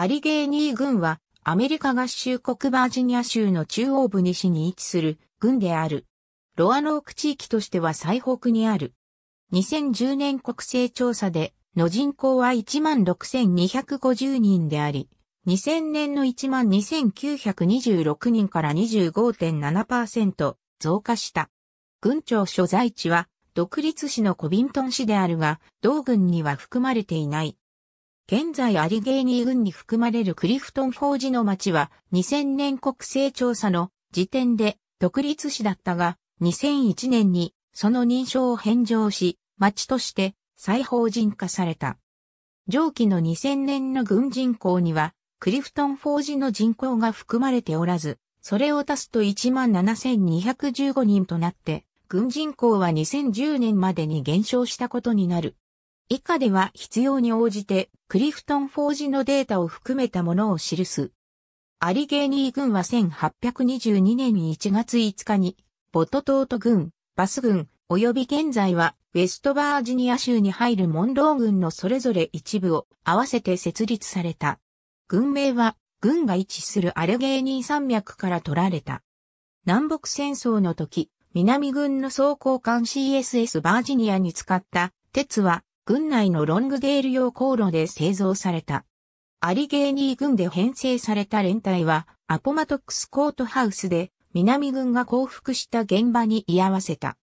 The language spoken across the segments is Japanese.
アリゲーニー軍は、アメリカ合衆国バージニア州の中央部西に位置する軍である。ロアノーク地域としては最北にある。2010年国勢調査で、の人口は16,250人であり、2000年の12,926人から25.7%増加した。軍庁所在地は、独立市のコビントン市であるが、同軍には含まれていない。現在アリゲーニー郡に含まれるクリフトン法寺の町は2000年国勢調査の時点で独立市だったが2001年にその認証を返上し町として再法人化された。上記の2000年の軍人口にはクリフトン法寺の人口が含まれておらず、それを足すと17,215人となって、軍人口は2010年までに減少したことになる。以下では必要に応じてクリフトン・フォージのデータを含めたものを記す。アリゲーニー軍は1822年1月5日に、ボトトート軍、バス軍、及び現在はウェストバージニア州に入るモンロー軍のそれぞれ一部を合わせて設立された。軍名は軍が位置するアリゲーニー山脈から取られた。南北戦争の時、南軍の装甲艦 CSS バージニアに使った鉄は軍内のロングゲール用航路で製造された。アリゲーニー軍で編成された連隊は、アポマトックスコートハウスで、南軍が降伏した現場に居合わせた。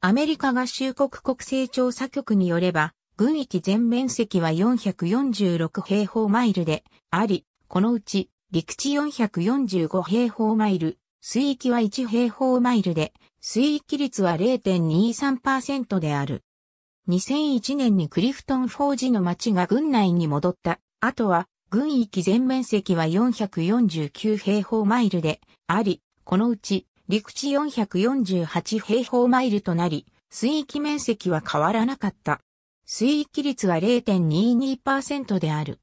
アメリカ合衆国国勢調査局によれば、軍域全面積は446平方マイルであり、このうち陸地445平方マイル、水域は1平方マイルで、水域率は0.23%である。2001年にクリフトン・フォージの町が軍内に戻った。あとは、軍域全面積は449平方マイルであり、このうち陸地448平方マイルとなり、水域面積は変わらなかった。水域率は0.22%である。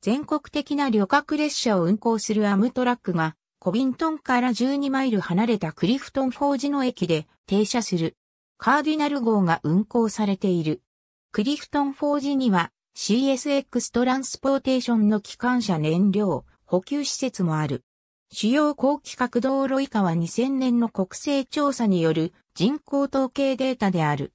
全国的な旅客列車を運行するアムトラックが、コビントンから12マイル離れたクリフトンフォージの駅で停車する。カーディナル号が運行されている。クリフトンフォージには CSX トランスポーテーションの機関車燃料補給施設もある。主要高規格道路以下は2000年の国勢調査による人口統計データである。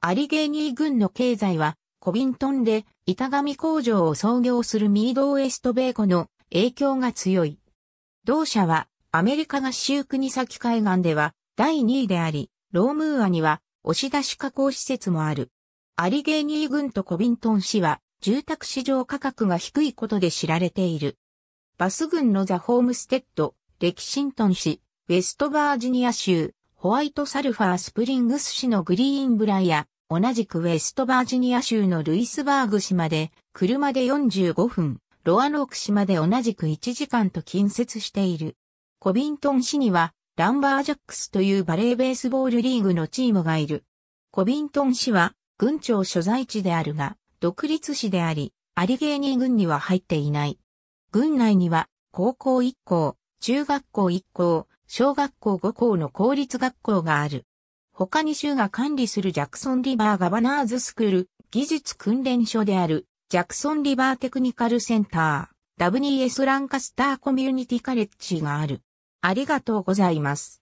アリゲーニー郡の経済はコビントンで板紙工場を創業するミードウエスト米子の影響が強い。同社はアメリカ合衆国先海岸では第2位であり、ロームーアには押し出し加工施設もある。アリゲーニー郡とコビントン市は住宅市場価格が低いことで知られている。バス郡のザ・ホームステッド、レキシントン市、ウェストバージニア州、ホワイトサルファースプリングス市のグリーンブライア、同じくウェストバージニア州のルイスバーグ市まで、車で45分、ロアノーク市まで同じく1時間と近接している。コビントン市には、ランバージャックスというバレーベースボールリーグのチームがいる。コビントン市は、郡庁所在地であるが、独立市であり、アリゲーニー郡には入っていない。郡内には、高校1校、中学校1校、小学校5校の公立学校がある。他に州が管理するジャクソンリバーガバナーズスクール、技術訓練所である、ジャクソンリバーテクニカルセンター、WS ランカスターコミュニティカレッジがある。ありがとうございます。